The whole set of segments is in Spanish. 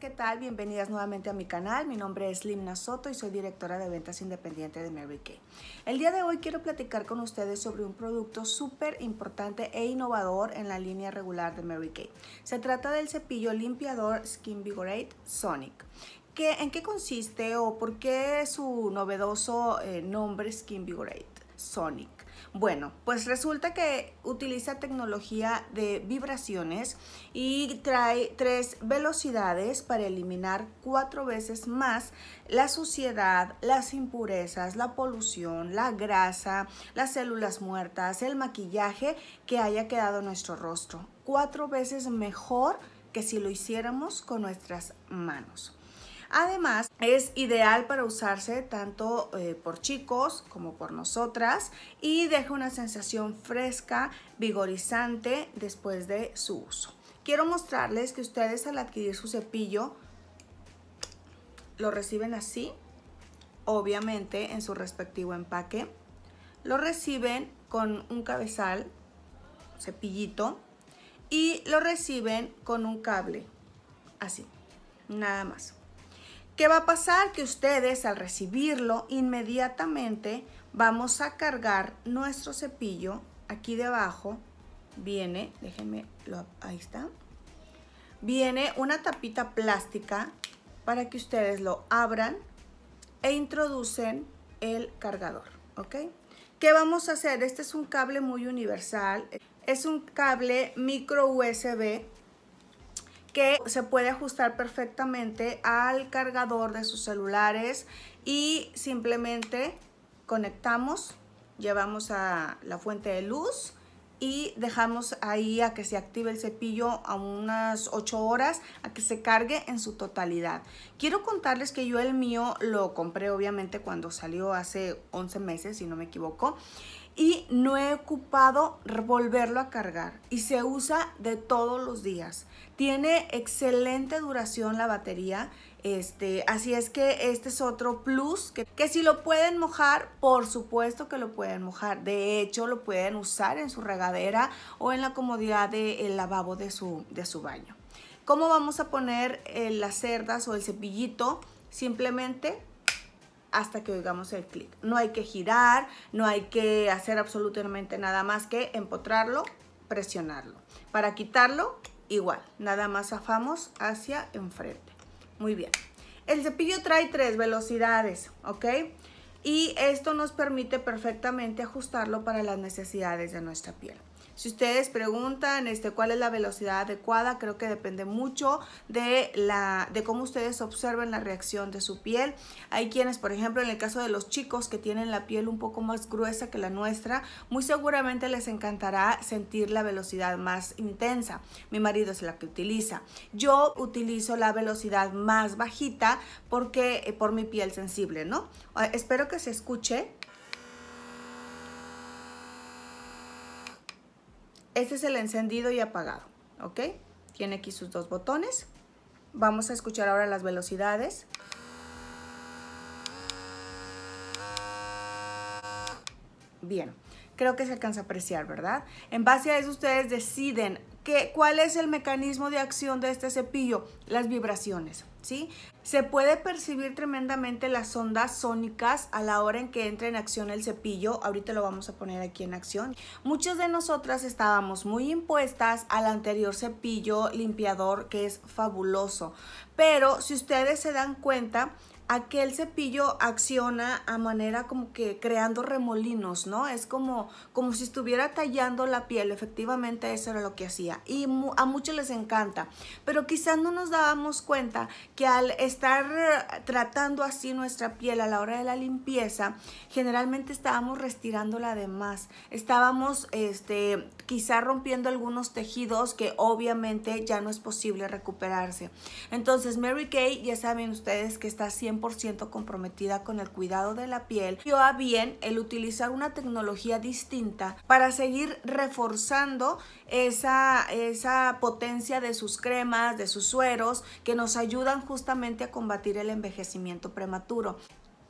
¿qué tal? Bienvenidas nuevamente a mi canal. Mi nombre es Limna Soto y soy directora de ventas independiente de Mary Kay. El día de hoy quiero platicar con ustedes sobre un producto súper importante e innovador en la línea regular de Mary Kay. Se trata del cepillo limpiador Skin Vigorate Sonic. ¿Qué, ¿En qué consiste o por qué su novedoso eh, nombre Skin Vigorate Sonic? Bueno, pues resulta que utiliza tecnología de vibraciones y trae tres velocidades para eliminar cuatro veces más la suciedad, las impurezas, la polución, la grasa, las células muertas, el maquillaje que haya quedado en nuestro rostro. Cuatro veces mejor que si lo hiciéramos con nuestras manos. Además, es ideal para usarse tanto eh, por chicos como por nosotras y deja una sensación fresca, vigorizante después de su uso. Quiero mostrarles que ustedes al adquirir su cepillo lo reciben así, obviamente en su respectivo empaque. Lo reciben con un cabezal, cepillito, y lo reciben con un cable, así, nada más. ¿Qué va a pasar? Que ustedes al recibirlo inmediatamente vamos a cargar nuestro cepillo aquí debajo. Viene, déjenme, lo, ahí está. Viene una tapita plástica para que ustedes lo abran e introducen el cargador, ¿ok? ¿Qué vamos a hacer? Este es un cable muy universal. Es un cable micro USB que se puede ajustar perfectamente al cargador de sus celulares y simplemente conectamos, llevamos a la fuente de luz y dejamos ahí a que se active el cepillo a unas 8 horas, a que se cargue en su totalidad. Quiero contarles que yo el mío lo compré obviamente cuando salió hace 11 meses, si no me equivoco y no he ocupado volverlo a cargar y se usa de todos los días. Tiene excelente duración la batería, este, así es que este es otro plus que, que si lo pueden mojar, por supuesto que lo pueden mojar. De hecho, lo pueden usar en su regadera o en la comodidad del lavabo de su, de su baño. ¿Cómo vamos a poner eh, las cerdas o el cepillito? Simplemente hasta que oigamos el clic. No hay que girar, no hay que hacer absolutamente nada más que empotrarlo, presionarlo. Para quitarlo, igual, nada más afamos hacia enfrente. Muy bien. El cepillo trae tres velocidades, ¿ok? Y esto nos permite perfectamente ajustarlo para las necesidades de nuestra piel. Si ustedes preguntan este, cuál es la velocidad adecuada, creo que depende mucho de, la, de cómo ustedes observen la reacción de su piel. Hay quienes, por ejemplo, en el caso de los chicos que tienen la piel un poco más gruesa que la nuestra, muy seguramente les encantará sentir la velocidad más intensa. Mi marido es la que utiliza. Yo utilizo la velocidad más bajita porque eh, por mi piel sensible, ¿no? Ah, espero que se escuche. Este es el encendido y apagado, ¿ok? Tiene aquí sus dos botones. Vamos a escuchar ahora las velocidades. Bien, creo que se alcanza a apreciar, ¿verdad? En base a eso ustedes deciden ¿Cuál es el mecanismo de acción de este cepillo? Las vibraciones, ¿sí? Se puede percibir tremendamente las ondas sónicas a la hora en que entra en acción el cepillo. Ahorita lo vamos a poner aquí en acción. Muchas de nosotras estábamos muy impuestas al anterior cepillo limpiador que es fabuloso. Pero si ustedes se dan cuenta, aquel cepillo acciona a manera como que creando remolinos, ¿no? Es como, como si estuviera tallando la piel, efectivamente eso era lo que hacía y a muchos les encanta, pero quizás no nos dábamos cuenta que al estar tratando así nuestra piel a la hora de la limpieza, generalmente estábamos restirándola de más, estábamos este, quizá rompiendo algunos tejidos que obviamente ya no es posible recuperarse. Entonces Mary Kay, ya saben ustedes que está siempre 100% comprometida con el cuidado de la piel, yo a bien el utilizar una tecnología distinta para seguir reforzando esa, esa potencia de sus cremas, de sus sueros, que nos ayudan justamente a combatir el envejecimiento prematuro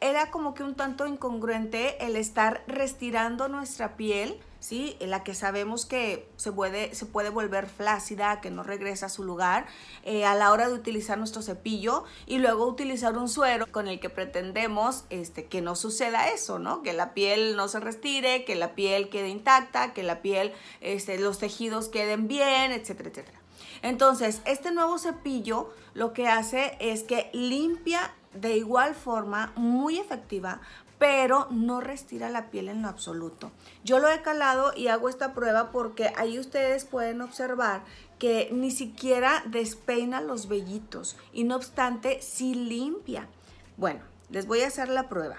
era como que un tanto incongruente el estar restirando nuestra piel, ¿sí? la que sabemos que se puede, se puede volver flácida, que no regresa a su lugar, eh, a la hora de utilizar nuestro cepillo y luego utilizar un suero con el que pretendemos este, que no suceda eso, ¿no? Que la piel no se restire, que la piel quede intacta, que la piel, este, los tejidos queden bien, etcétera, etcétera. Entonces, este nuevo cepillo lo que hace es que limpia de igual forma muy efectiva, pero no restira la piel en lo absoluto. Yo lo he calado y hago esta prueba porque ahí ustedes pueden observar que ni siquiera despeina los vellitos y no obstante sí limpia. Bueno, les voy a hacer la prueba.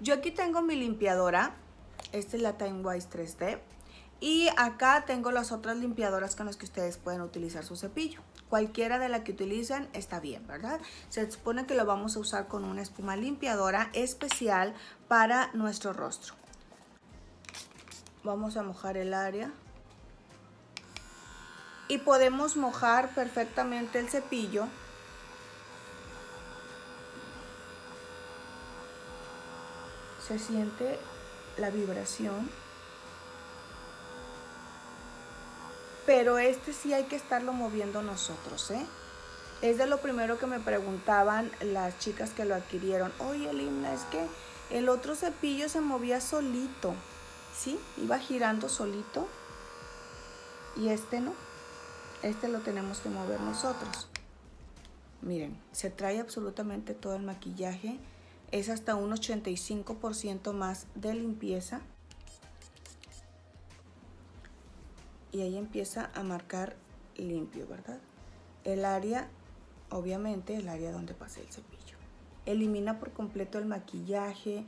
Yo aquí tengo mi limpiadora, esta es la Time Wise 3D y acá tengo las otras limpiadoras con las que ustedes pueden utilizar su cepillo. Cualquiera de la que utilicen está bien, ¿verdad? Se supone que lo vamos a usar con una espuma limpiadora especial para nuestro rostro. Vamos a mojar el área. Y podemos mojar perfectamente el cepillo se siente la vibración pero este sí hay que estarlo moviendo nosotros, ¿eh? Es de lo primero que me preguntaban las chicas que lo adquirieron. Oye, Elimna, es que el otro cepillo se movía solito, ¿sí? Iba girando solito y este no. Este lo tenemos que mover nosotros. Miren, se trae absolutamente todo el maquillaje. Es hasta un 85% más de limpieza. y ahí empieza a marcar limpio, ¿verdad? El área, obviamente, el área donde pasé el cepillo. Elimina por completo el maquillaje,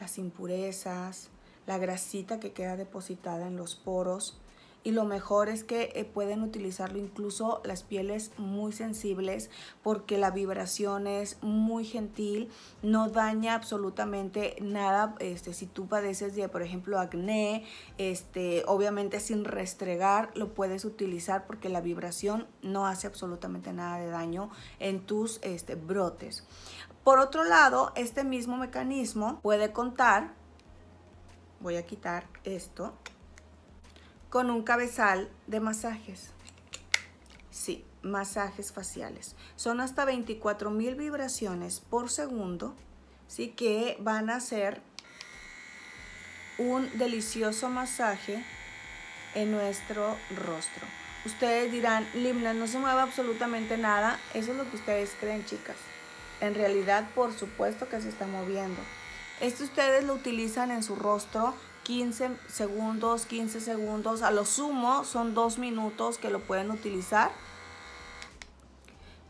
las impurezas, la grasita que queda depositada en los poros y lo mejor es que eh, pueden utilizarlo incluso las pieles muy sensibles porque la vibración es muy gentil, no daña absolutamente nada. Este, si tú padeces de, por ejemplo, acné, este, obviamente sin restregar lo puedes utilizar porque la vibración no hace absolutamente nada de daño en tus este, brotes. Por otro lado, este mismo mecanismo puede contar, voy a quitar esto, con un cabezal de masajes. Sí, masajes faciales. Son hasta 24.000 mil vibraciones por segundo, sí que van a ser un delicioso masaje en nuestro rostro. Ustedes dirán, Limna, no se mueve absolutamente nada. Eso es lo que ustedes creen, chicas. En realidad, por supuesto que se está moviendo. Esto ustedes lo utilizan en su rostro 15 segundos, 15 segundos, a lo sumo son dos minutos que lo pueden utilizar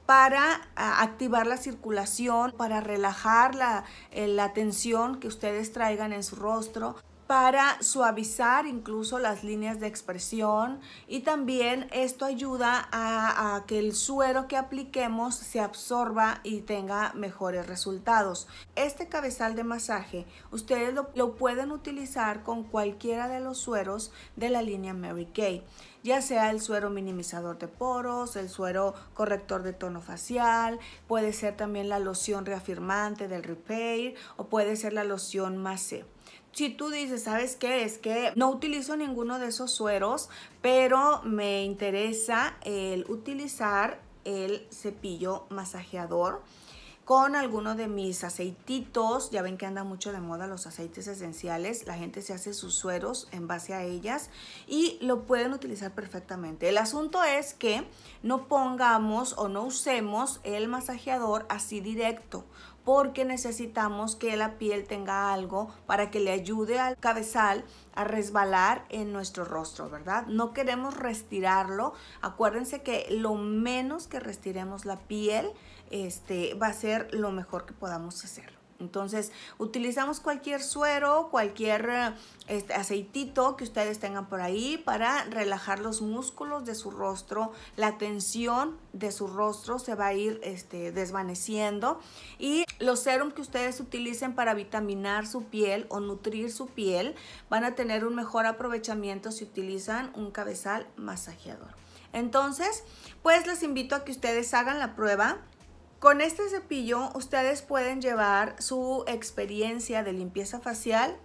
para ah, activar la circulación, para relajar la, eh, la tensión que ustedes traigan en su rostro para suavizar incluso las líneas de expresión y también esto ayuda a, que el suero que apliquemos se absorba y tenga mejores resultados. Este cabezal de masaje ustedes lo, pueden utilizar con cualquiera de los sueros de la línea Mary Kay, ya sea el suero minimizador de poros, el suero corrector de tono facial, puede ser también la loción reafirmante del Repair o puede ser la loción Mace. Si tú dices, ¿sabes qué? Es que no utilizo ninguno de esos sueros, pero me interesa el utilizar el cepillo masajeador con alguno de mis aceititos. Ya ven que anda mucho de moda los aceites esenciales. La gente se hace sus sueros en base a ellas y lo pueden utilizar perfectamente. El asunto es que no pongamos o no usemos el masajeador así directo porque necesitamos que la piel tenga algo para que le ayude al cabezal a resbalar en nuestro rostro, ¿verdad? No queremos restirarlo. Acuérdense que lo menos que restiremos la piel este, va a ser lo mejor que podamos hacerlo. Entonces, utilizamos cualquier suero, cualquier eh, este, aceitito que ustedes tengan por ahí para relajar los músculos de su rostro. La tensión de su rostro se va a ir este, desvaneciendo. Y los serums que ustedes utilicen para vitaminar su piel o nutrir su piel van a tener un mejor aprovechamiento si utilizan un cabezal masajeador. Entonces, pues les invito a que ustedes hagan la prueba con este cepillo ustedes pueden llevar su experiencia de limpieza facial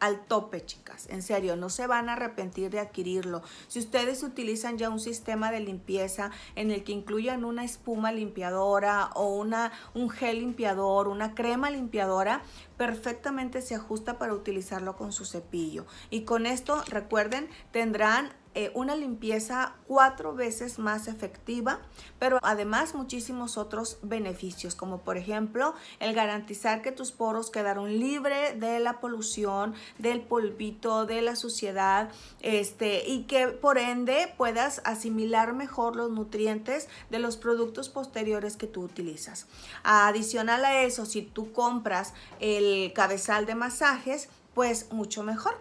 al tope, chicas. En serio, no se van a arrepentir de adquirirlo. Si ustedes utilizan ya un sistema de limpieza en el que incluyan una espuma limpiadora o una, un gel limpiador, una crema limpiadora, perfectamente se ajusta para utilizarlo con su cepillo. Y con esto, recuerden, tendrán eh, una limpieza cuatro veces más efectiva, pero además muchísimos otros beneficios, como por ejemplo el garantizar que tus poros quedaron libres de la polución, del polvito, de la suciedad, este, y que por ende puedas asimilar mejor los nutrientes de los productos posteriores que tú utilizas. Adicional a eso, si tú compras el cabezal de masajes, pues mucho mejor.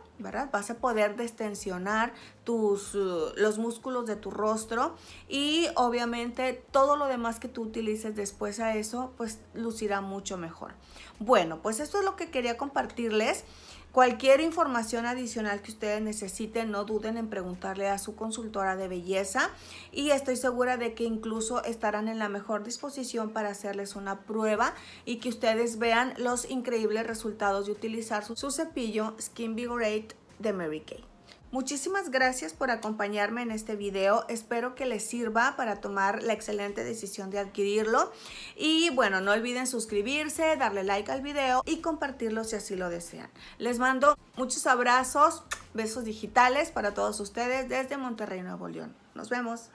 Vas a poder destensionar tus, eh, los músculos de tu rostro y obviamente todo lo demás que tú utilices después a eso, pues lucirá mucho mejor. Bueno, pues esto es lo que quería compartirles. Cualquier información adicional que ustedes necesiten, no duden en preguntarle a su consultora de belleza y estoy segura de que incluso estarán en la mejor disposición para hacerles una prueba y que ustedes vean los increíbles resultados de utilizar su, su cepillo Skin Vigorate de Mary Kay. Muchísimas gracias por acompañarme en este video. Espero que les sirva para tomar la excelente decisión de adquirirlo. Y bueno, no olviden suscribirse, darle like al video y compartirlo si así lo desean. Les mando muchos abrazos, besos digitales para todos ustedes desde Monterrey, Nuevo León. Nos vemos.